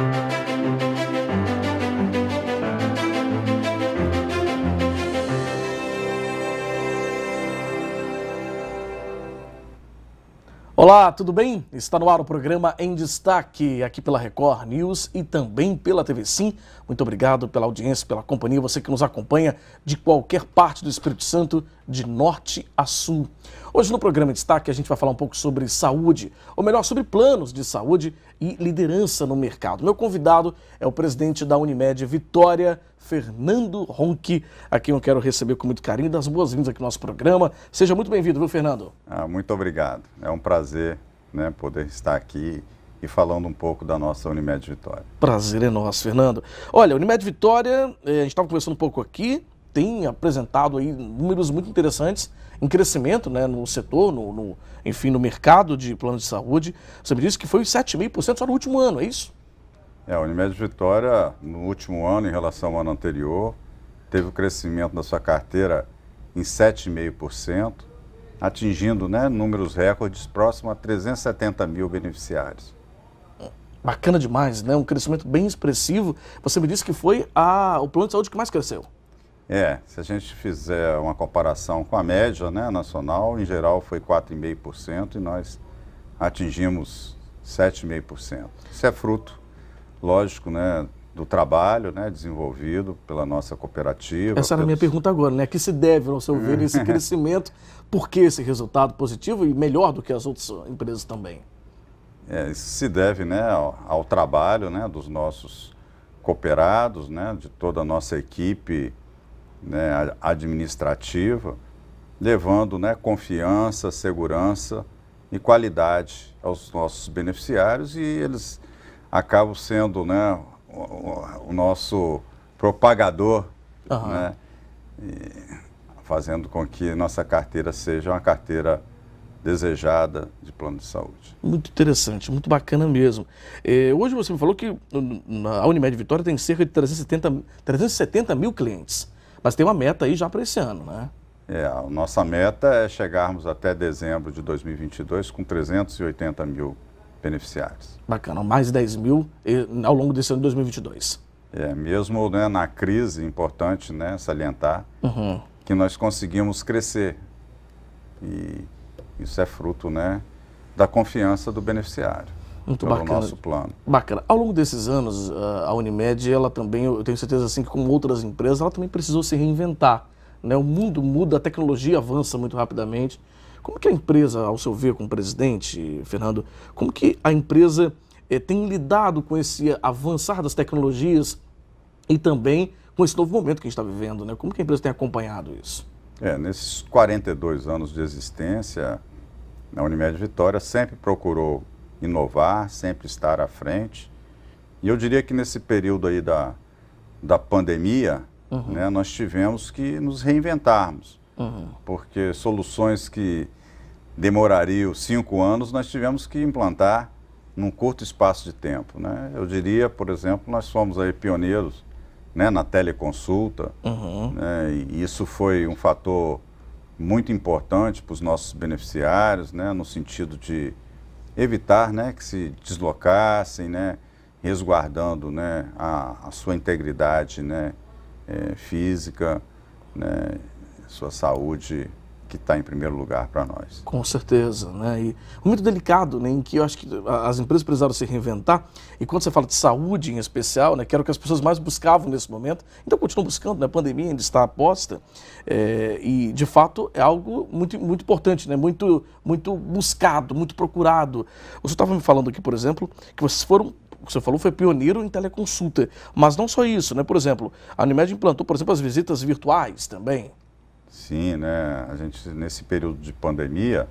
Thank you. Olá, tudo bem? Está no ar o programa Em Destaque, aqui pela Record News e também pela TV Sim. Muito obrigado pela audiência, pela companhia, você que nos acompanha de qualquer parte do Espírito Santo, de norte a sul. Hoje no programa em Destaque a gente vai falar um pouco sobre saúde, ou melhor, sobre planos de saúde e liderança no mercado. Meu convidado é o presidente da Unimed Vitória, Fernando Ronchi, a quem eu quero receber com muito carinho, e das boas-vindas aqui no nosso programa. Seja muito bem-vindo, viu, Fernando? Ah, muito obrigado. É um prazer né, poder estar aqui e falando um pouco da nossa Unimed Vitória. Prazer é nosso, Fernando. Olha, Unimed Vitória, eh, a gente estava conversando um pouco aqui, tem apresentado aí números muito interessantes em crescimento né, no setor, no, no enfim, no mercado de plano de saúde. Você me disse que foi 7,5% só no último ano, é isso? É, a Unimed Vitória, no último ano, em relação ao ano anterior, teve o crescimento da sua carteira em 7,5%, atingindo né, números recordes próximos a 370 mil beneficiários. Bacana demais, né? Um crescimento bem expressivo. Você me disse que foi a, o plano de saúde que mais cresceu. É, se a gente fizer uma comparação com a média né, nacional, em geral foi 4,5% e nós atingimos 7,5%. Isso é fruto lógico, né, do trabalho né, desenvolvido pela nossa cooperativa. Essa era a minha pergunta agora, né? que se deve, ao seu ver, esse crescimento? Por que esse resultado positivo e melhor do que as outras empresas também? É, isso se deve né, ao, ao, trabalho né, dos nossos cooperados, né, de toda a nossa equipe né, administrativa, levando né, confiança, segurança e qualidade aos nossos beneficiários e eles acabo sendo né, o, o nosso propagador, uhum. né, fazendo com que nossa carteira seja uma carteira desejada de plano de saúde. Muito interessante, muito bacana mesmo. É, hoje você me falou que a Unimed Vitória tem cerca de 370, 370 mil clientes, mas tem uma meta aí já para esse ano, né? É, a nossa meta é chegarmos até dezembro de 2022 com 380 mil clientes beneficiários. Bacana, mais 10 mil ao longo desse ano de 2022. É, mesmo né, na crise, importante né, salientar uhum. que nós conseguimos crescer. E isso é fruto né, da confiança do beneficiário. Muito pelo bacana. nosso plano. Bacana. Ao longo desses anos, ah, a Unimed, ela também, eu tenho certeza assim que como outras empresas, ela também precisou se reinventar. Né? O mundo muda, a tecnologia avança muito rapidamente. Como que a empresa, ao seu ver, com o presidente, Fernando, como que a empresa eh, tem lidado com esse avançar das tecnologias e também com esse novo momento que a gente está vivendo? Né? Como que a empresa tem acompanhado isso? É, nesses 42 anos de existência, a Unimed Vitória sempre procurou inovar, sempre estar à frente. E eu diria que nesse período aí da, da pandemia, uhum. né, nós tivemos que nos reinventarmos. Uhum. Porque soluções que demorariam cinco anos, nós tivemos que implantar num curto espaço de tempo. Né? Eu diria, por exemplo, nós fomos aí pioneiros né, na teleconsulta, uhum. né, e isso foi um fator muito importante para os nossos beneficiários, né, no sentido de evitar né, que se deslocassem, né, resguardando né, a, a sua integridade né, é, física. Né, sua saúde que está em primeiro lugar para nós. Com certeza, né? E muito delicado, né, em que eu acho que as empresas precisaram se reinventar. E quando você fala de saúde em especial, né, que era o que as pessoas mais buscavam nesse momento, então continuam buscando, né? A pandemia ainda está aposta. É, eh, e, de fato, é algo muito, muito importante, né? Muito, muito buscado, muito procurado. Você estava me falando aqui, por exemplo, que vocês foram o que você falou foi pioneiro em teleconsulta. Mas não só isso, né? Por exemplo, a Unimed implantou, por exemplo, as visitas virtuais também. Sim, né? A gente nesse período de pandemia,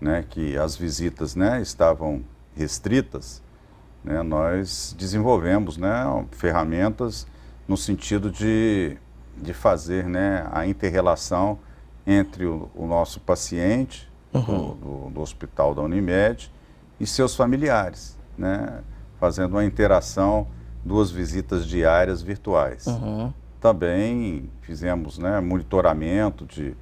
né, que as visitas, né, estavam restritas, né, nós desenvolvemos, né, ferramentas no sentido de, de fazer, né, a interrelação entre o, o nosso paciente uhum. do, do, hospital da Unimed e seus familiares, né, fazendo uma interação duas visitas diárias virtuais. Uhum também fizemos né, monitoramento de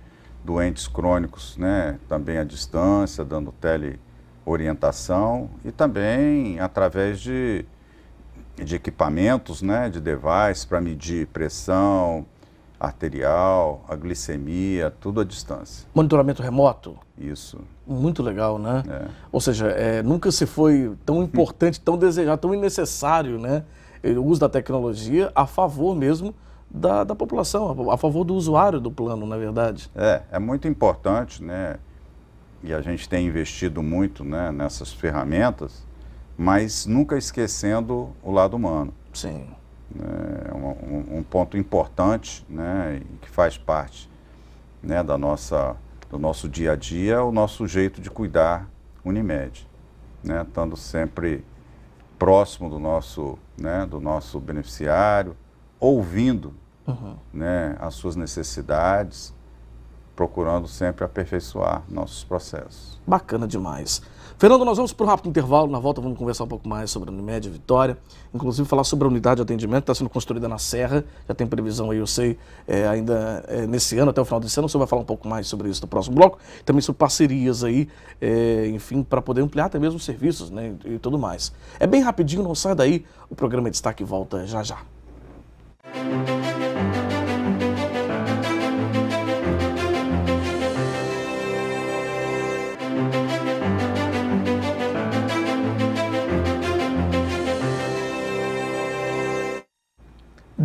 doentes crônicos né, também à distância, dando teleorientação e também através de, de equipamentos, né, de devices para medir pressão arterial, a glicemia, tudo à distância. Monitoramento remoto? Isso. Muito legal, né? É. Ou seja, é, nunca se foi tão hum. importante, tão desejado, tão necessário, né? o uso da tecnologia a favor mesmo da, da população, a favor do usuário do plano, na verdade. É, é muito importante, né? E a gente tem investido muito né, nessas ferramentas, mas nunca esquecendo o lado humano. Sim. Né, é um, um ponto importante, né, que faz parte né, da nossa, do nosso dia a dia, é o nosso jeito de cuidar Unimed, né, estando sempre próximo do nosso, né, do nosso beneficiário, ouvindo uhum. né, as suas necessidades, procurando sempre aperfeiçoar nossos processos. Bacana demais. Fernando, nós vamos para um rápido intervalo. Na volta, vamos conversar um pouco mais sobre a Unimed Vitória, inclusive falar sobre a unidade de atendimento que está sendo construída na Serra. Já tem previsão aí, eu sei, é, ainda é, nesse ano, até o final desse ano. Você vai falar um pouco mais sobre isso no próximo bloco. Também sobre parcerias aí, é, enfim, para poder ampliar até mesmo os serviços né, e tudo mais. É bem rapidinho, não sai daí. O programa Destaque volta já já.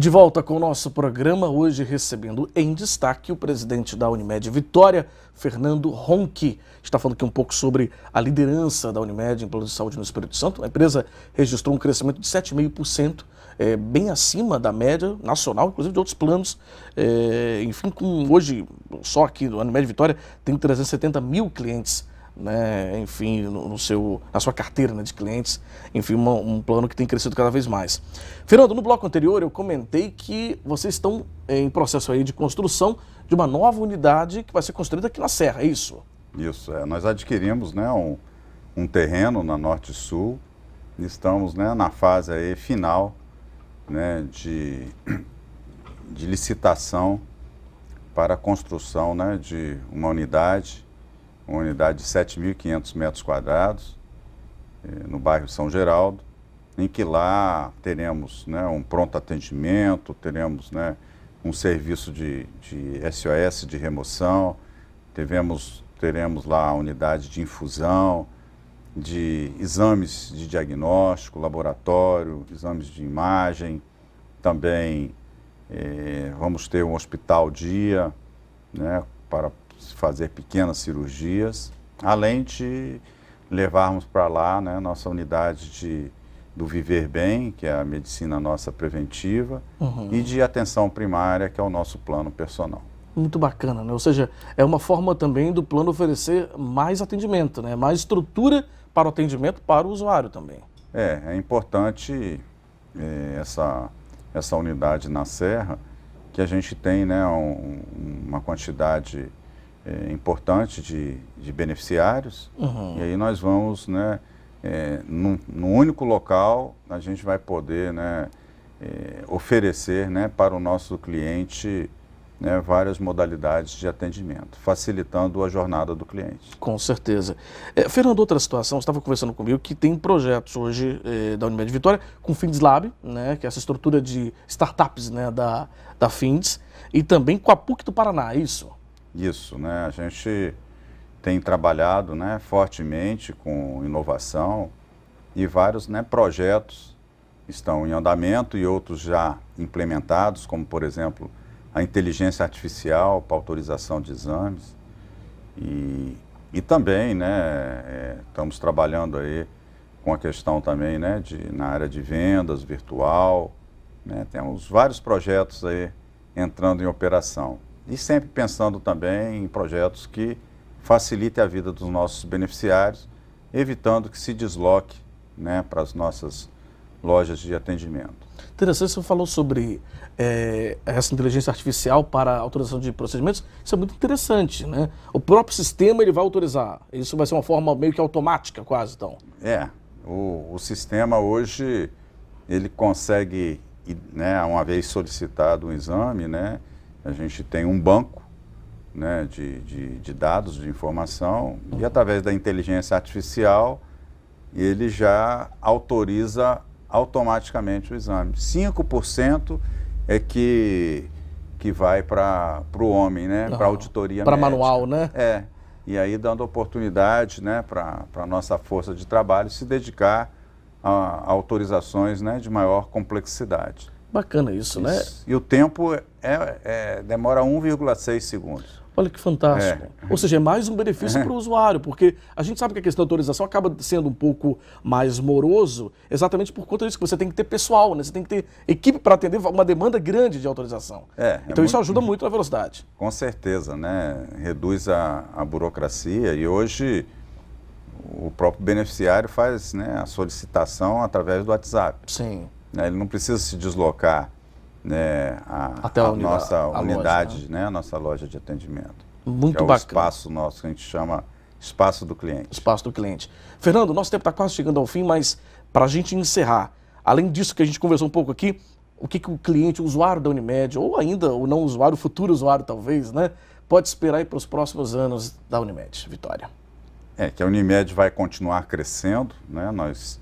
De volta com o nosso programa, hoje recebendo em destaque o presidente da Unimed Vitória, Fernando Ronchi. Está falando aqui um pouco sobre a liderança da Unimed em plano de saúde no Espírito Santo. A empresa registrou um crescimento de 7,5%, é, bem acima da média nacional, inclusive de outros planos. É, enfim, com, hoje, só aqui, a Unimed Vitória tem 370 mil clientes né, enfim, no, no, seu, na sua carteira né, de clientes, enfim, uma, um plano que tem crescido cada vez mais. Fernando, no bloco anterior eu comentei que vocês estão eh, em processo aí de construção de uma nova unidade que vai ser construída aqui na Serra, é isso? Isso, é. Nós adquirimos né, um, um terreno na Norte Sul, estamos né, na fase aí final né, de, de licitação para a construção né, de uma unidade uma unidade de 7.500 metros quadrados, eh, no bairro São Geraldo, em que lá teremos né, um pronto atendimento, teremos né, um serviço de, de SOS de remoção, teremos, teremos lá a unidade de infusão, de exames de diagnóstico, laboratório, exames de imagem, também eh, vamos ter um hospital dia né, para fazer pequenas cirurgias, além de levarmos para lá né, nossa unidade de, do Viver Bem, que é a medicina nossa preventiva, uhum. e de atenção primária, que é o nosso plano personal. Muito bacana, né? Ou seja, é uma forma também do plano oferecer mais atendimento, né? mais estrutura para o atendimento para o usuário também. É, é importante é, essa, essa unidade na Serra, que a gente tem né, um, uma quantidade é, importante de, de beneficiários. Uhum. E aí nós vamos, né, é, num, num, único local, a gente vai poder né, é, oferecer né, para o nosso cliente né, várias modalidades de atendimento, facilitando a jornada do cliente. Com certeza. É, Fernando, outra situação, você estava conversando comigo que tem projetos hoje é, da Unimed Vitória com o Findes Lab, né, que é essa estrutura de startups né, da, da Findes, e também com a PUC do Paraná, é isso? isso, né? A gente tem trabalhado né, fortemente com inovação e vários né, projetos estão em andamento e outros já implementados, como, por exemplo, a inteligência artificial para autorização de exames. E, e também né, é, estamos trabalhando aí com a questão também né, de, na área de vendas, virtual. Né, temos vários projetos aí entrando em operação. E sempre pensando também em projetos que facilitem a vida dos nossos beneficiários, evitando que se desloque né, para as nossas lojas de atendimento. Interessante, você falou sobre é, essa inteligência artificial para autorização de procedimentos, isso é muito interessante, né? O próprio sistema ele vai autorizar, isso vai ser uma forma meio que automática quase, então. É, o, o sistema hoje, ele consegue, né, uma vez solicitado um exame, né, a gente tem um banco né, de, de, de dados, de informação, e através da inteligência artificial ele já autoriza automaticamente o exame. 5% é que, que vai para o homem, né? Para auditoria Para manual, né? É. E aí dando oportunidade né, para a nossa força de trabalho se dedicar a, a autorizações né, de maior complexidade. Bacana isso, né? isso. né? E o tempo é, é, é demora 1,6 segundos. Olha que fantástico. É. Ou seja, é mais um benefício é. para o usuário, porque a gente sabe que a questão da autorização acaba sendo um pouco mais moroso, exatamente por conta disso, que você tem que ter pessoal, né? você tem que ter equipe para atender uma demanda grande de autorização. É, é então isso ajuda muito na velocidade. Com certeza, né? Reduz a, a burocracia e hoje o próprio beneficiário faz né, a solicitação através do WhatsApp. Sim. Né? Ele não precisa se deslocar né, a, Até a, a nossa a, unidade, loja, né? né? a nossa loja de atendimento. Muito que é bacana. o espaço nosso que a gente chama espaço do cliente. Espaço do cliente. Fernando, nosso tempo está quase chegando ao fim, mas para a gente encerrar, além disso que a gente conversou um pouco aqui, o que, que o cliente, o usuário da Unimed, ou ainda o não usuário, o futuro usuário talvez, né, pode esperar para os próximos anos da Unimed, Vitória? É que a Unimed vai continuar crescendo, né? Nós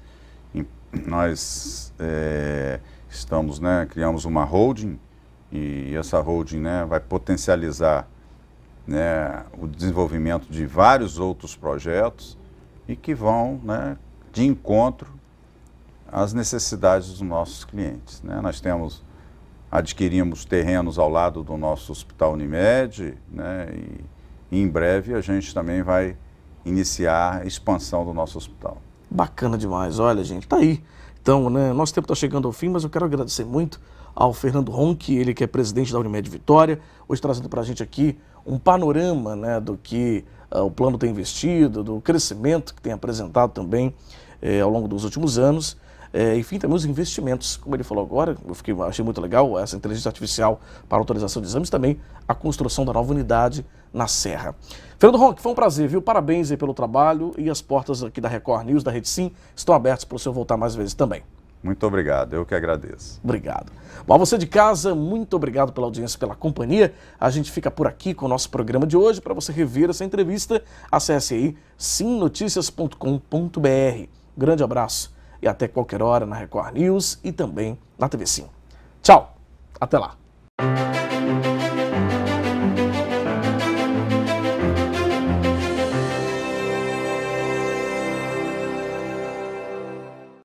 nós é, estamos, né, criamos uma holding e essa holding né, vai potencializar né, o desenvolvimento de vários outros projetos e que vão né, de encontro às necessidades dos nossos clientes. Né? Nós temos, adquirimos terrenos ao lado do nosso Hospital Unimed né, e, e em breve a gente também vai iniciar a expansão do nosso hospital. Bacana demais, olha gente, tá aí. Então, né, nosso tempo está chegando ao fim, mas eu quero agradecer muito ao Fernando Ronque, ele que é presidente da Unimed Vitória, hoje trazendo para a gente aqui um panorama né, do que uh, o plano tem investido, do crescimento que tem apresentado também eh, ao longo dos últimos anos. É, enfim, também os investimentos, como ele falou agora, eu fiquei, achei muito legal, essa inteligência artificial para autorização de exames, também a construção da nova unidade na Serra. Fernando Ronque, foi um prazer, viu? Parabéns pelo trabalho e as portas aqui da Record News, da Rede Sim, estão abertas para o senhor voltar mais vezes também. Muito obrigado, eu que agradeço. Obrigado. Bom, a você de casa, muito obrigado pela audiência, pela companhia. A gente fica por aqui com o nosso programa de hoje. Para você rever essa entrevista, acesse aí simnoticias.com.br. Grande abraço e até qualquer hora na Record News e também na TV Sim. Tchau, até lá!